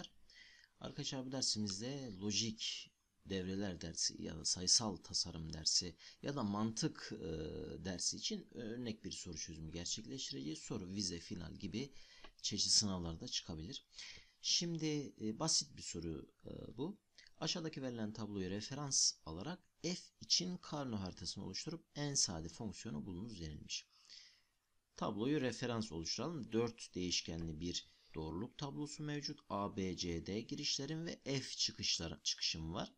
arkadaşlar. Arkadaşlar bu dersimizde lojik devreler dersi ya da sayısal tasarım dersi ya da mantık e, dersi için örnek bir soru çözümü gerçekleştireceğiz. Soru vize, final gibi çeşitli sınavlarda çıkabilir. Şimdi e, basit bir soru e, bu. Aşağıdaki verilen tabloyu referans alarak f için karno haritasını oluşturup en sade fonksiyonu bulunuz denilmiş. Tabloyu referans oluşturalım. 4 değişkenli bir doğruluk tablosu mevcut. A, B, C, D girişlerim ve F çıkışları, çıkışım var.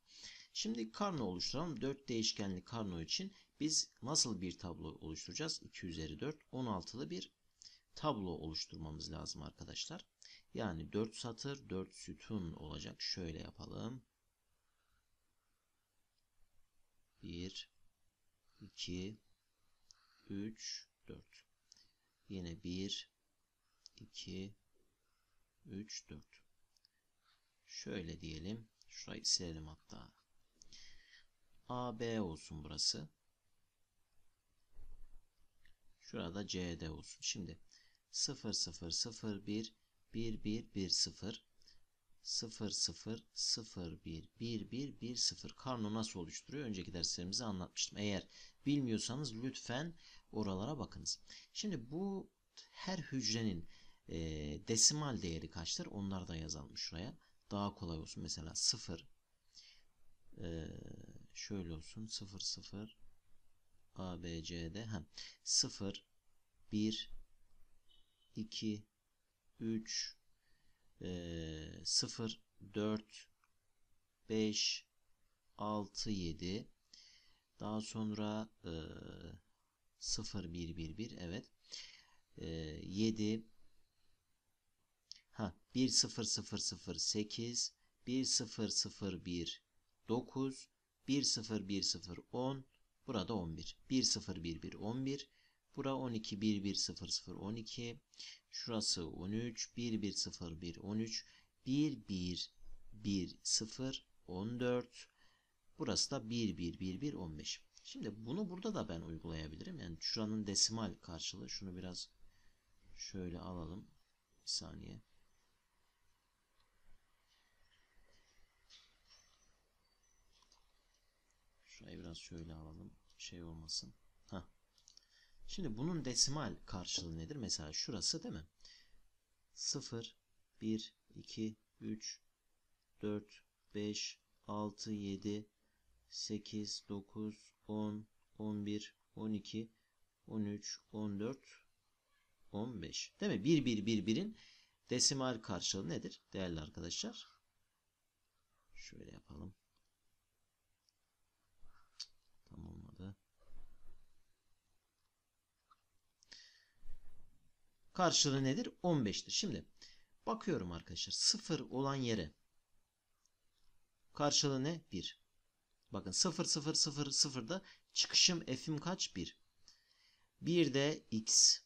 Şimdi karno oluşturalım. 4 değişkenli karno için biz nasıl bir tablo oluşturacağız? 2 üzeri 4, 16'lı bir tablo oluşturmamız lazım arkadaşlar. Yani 4 satır, 4 sütun olacak. Şöyle yapalım. 1, 2, 3, 4. Yine 1, 2, 3, 4. Şöyle diyelim. Şurayı silelim hatta. AB olsun burası. Şurada CD olsun. Şimdi 0 0 0 1 1 1 1 0 0 0 0 1 1 1 1 0 karno nasıl oluşturuyor? Önceki derslerimizi anlatmıştım. Eğer bilmiyorsanız lütfen oralara bakınız. Şimdi bu her hücrenin e, desimal değeri kaçtır? Onlar da yazalım şuraya. Daha kolay olsun. Mesela 0 e, şöyle olsun 0 0 A B ABC'de ha 0 1 2 3 e, 0 4 5 6 7 daha sonra e, 0 1 1 1 evet e, 7 Ha 10008 1001 9 1010 burada 11 1011 11 Bura 12 1100 12 şurası 13 1101 13 1110 14 burası da 1111 15 Şimdi bunu burada da ben uygulayabilirim. Yani şuranın desimal karşılığı şunu biraz şöyle alalım. Bir saniye. Şurayı biraz şöyle alalım. Şey olmasın. Ha. Şimdi bunun desimal karşılığı nedir? Mesela şurası değil mi? 0, 1, 2, 3, 4, 5, 6, 7, 8, 9, 10, 11, 12, 13, 14, 15. Değil mi? 1, 1, 1, 1'in desimal karşılığı nedir değerli arkadaşlar? Şöyle yapalım. Karşılığı nedir? 15'tir. Şimdi bakıyorum arkadaşlar. 0 olan yere karşılığı ne? 1. Bakın 0 0 0 da çıkışım f'im kaç? 1. 1 de x.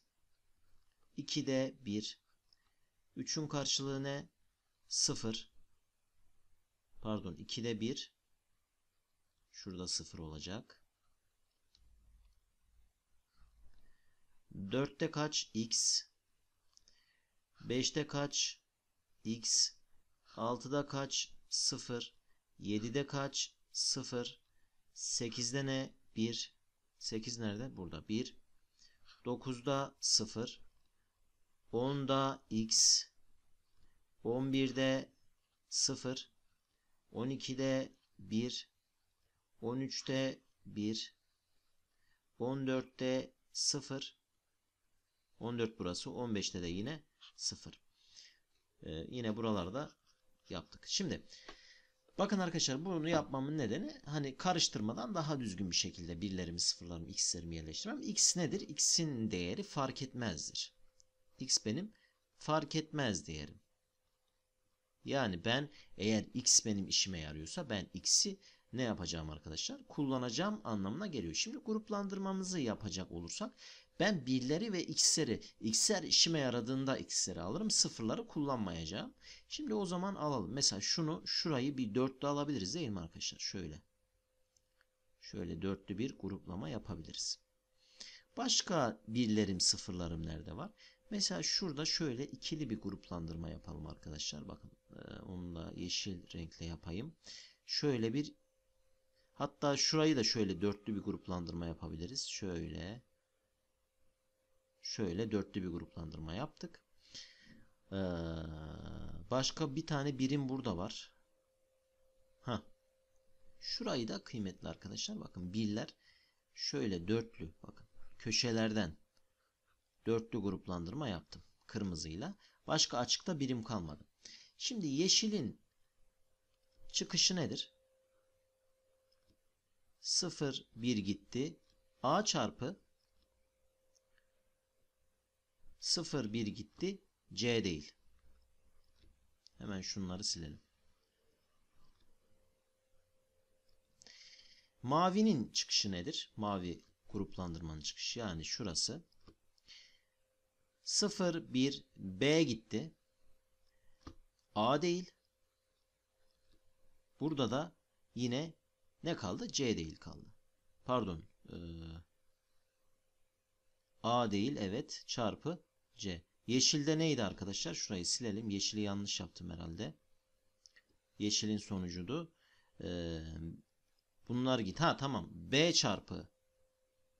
2 de 1. 3'ün karşılığı ne? 0. Pardon 2 de 1. Şurada 0 olacak. 4'te kaç? X. 5'te kaç? X. 6'da kaç? 0. 7'de kaç? 0. 8'de ne? 1. 8 nerede? Burada 1. 9'da 0. 10'da x. 11'de 0. 12'de 1. 13'te 1. 14'te 0. 14 burası. 15'te de yine 0. Ee, yine buralarda yaptık. Şimdi bakın arkadaşlar bunu yapmamın nedeni hani karıştırmadan daha düzgün bir şekilde birlerimi sıfırlarımı x'lerimi yerleştirmem. x nedir? x'in değeri fark etmezdir. x benim fark etmez değerim. Yani ben eğer x benim işime yarıyorsa ben x'i ne yapacağım arkadaşlar? Kullanacağım anlamına geliyor. Şimdi gruplandırmamızı yapacak olursak ben birleri ve x'leri x'ler işime yaradığında x'leri alırım. Sıfırları kullanmayacağım. Şimdi o zaman alalım. Mesela şunu şurayı bir dörtlü alabiliriz değil mi arkadaşlar? Şöyle. Şöyle dörtlü bir gruplama yapabiliriz. Başka birlerim sıfırlarım nerede var? Mesela şurada şöyle ikili bir gruplandırma yapalım arkadaşlar. Bakın e, onu da yeşil renkle yapayım. Şöyle bir Hatta şurayı da şöyle dörtlü bir gruplandırma yapabiliriz. Şöyle. Şöyle dörtlü bir gruplandırma yaptık. Ee, başka bir tane birim burada var. Ha. Şurayı da kıymetli arkadaşlar bakın birler şöyle dörtlü bakın köşelerden dörtlü gruplandırma yaptım kırmızıyla. Başka açıkta birim kalmadı. Şimdi yeşilin çıkışı nedir? 0 1 gitti. A çarpı 0 1 gitti. C değil. Hemen şunları silelim. Mavinin çıkışı nedir? Mavi gruplandırmanın çıkışı yani şurası. 0 1 B gitti. A değil. Burada da yine ne kaldı? C değil kaldı. Pardon. E, A değil evet çarpı C. Yeşilde neydi arkadaşlar? Şurayı silelim. Yeşili yanlış yaptım herhalde. Yeşilin sonucudu. Ee, bunlar git. Ha tamam. B çarpı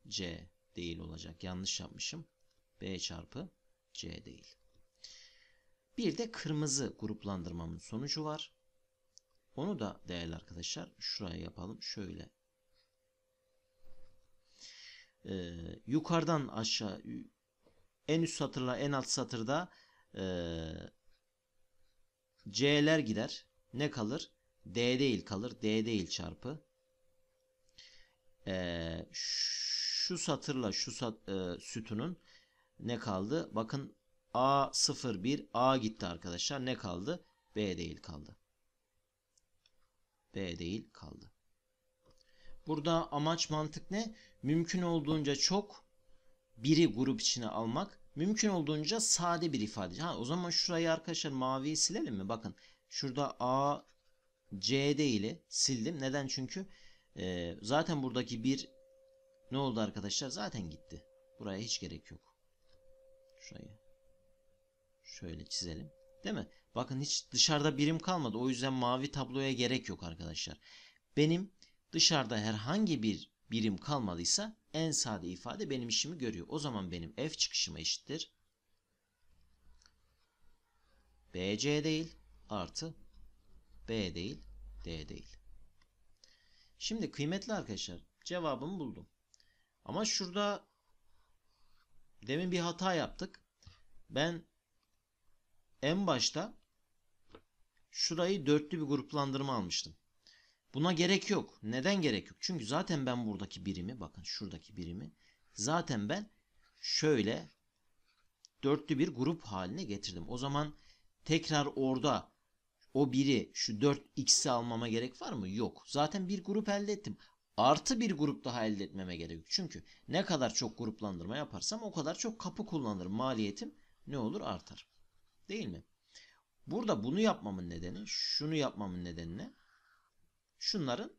C değil olacak. Yanlış yapmışım. B çarpı C değil. Bir de kırmızı gruplandırmamın sonucu var. Onu da değerli arkadaşlar şuraya yapalım. Şöyle. Ee, yukarıdan aşağı en üst satırla en alt satırda e, C'ler gider. Ne kalır? D değil kalır. D değil çarpı. Ee, şu satırla şu sat, e, sütunun ne kaldı? Bakın A01 A gitti arkadaşlar. Ne kaldı? B değil kaldı. B değil kaldı. Burada amaç mantık ne? Mümkün olduğunca çok biri grup içine almak. Mümkün olduğunca sade bir ifade. Ha, o zaman şurayı arkadaşlar maviyi silelim mi? Bakın şurada A, C değili sildim. Neden? Çünkü e, zaten buradaki bir ne oldu arkadaşlar? Zaten gitti. Buraya hiç gerek yok. Şurayı şöyle çizelim. Değil mi? Bakın hiç dışarıda birim kalmadı. O yüzden mavi tabloya gerek yok arkadaşlar. Benim dışarıda herhangi bir birim kalmadıysa en sade ifade benim işimi görüyor. O zaman benim f çıkışıma eşittir. BC değil artı B değil D değil. Şimdi kıymetli arkadaşlar cevabımı buldum. Ama şurada demin bir hata yaptık. Ben en başta şurayı dörtlü bir gruplandırma almıştım. Buna gerek yok. Neden gerek yok? Çünkü zaten ben buradaki birimi bakın şuradaki birimi zaten ben şöyle dörtlü bir grup haline getirdim. O zaman tekrar orada o biri şu 4 x'i almama gerek var mı? Yok. Zaten bir grup elde ettim. Artı bir grup daha elde etmeme gerek yok. Çünkü ne kadar çok gruplandırma yaparsam o kadar çok kapı kullanırım. Maliyetim ne olur artar. Değil mi? Burada bunu yapmamın nedeni, şunu yapmamın nedeni ne? Şunların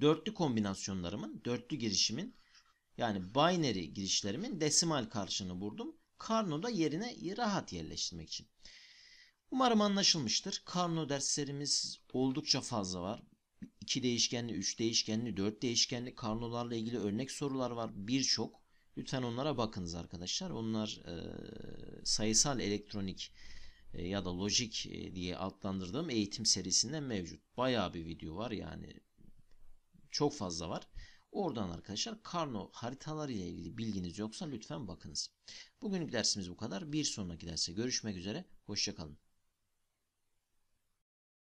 dörtlü kombinasyonlarımın, dörtlü girişimin yani binary girişlerimin desimal karşını buldum. Karno'da yerine rahat yerleştirmek için. Umarım anlaşılmıştır. Karno derslerimiz oldukça fazla var. 2 değişkenli, 3 değişkenli, 4 değişkenli karnolarla ilgili örnek sorular var. Birçok. Lütfen onlara bakınız arkadaşlar. Onlar e, sayısal elektronik e, ya da lojik e, diye adlandırdığım eğitim serisinde mevcut. Bayağı bir video var yani çok fazla var. Oradan arkadaşlar Karno haritaları ile ilgili bilginiz yoksa lütfen bakınız. Bugünlük dersimiz bu kadar. Bir sonraki derse görüşmek üzere. Hoşçakalın.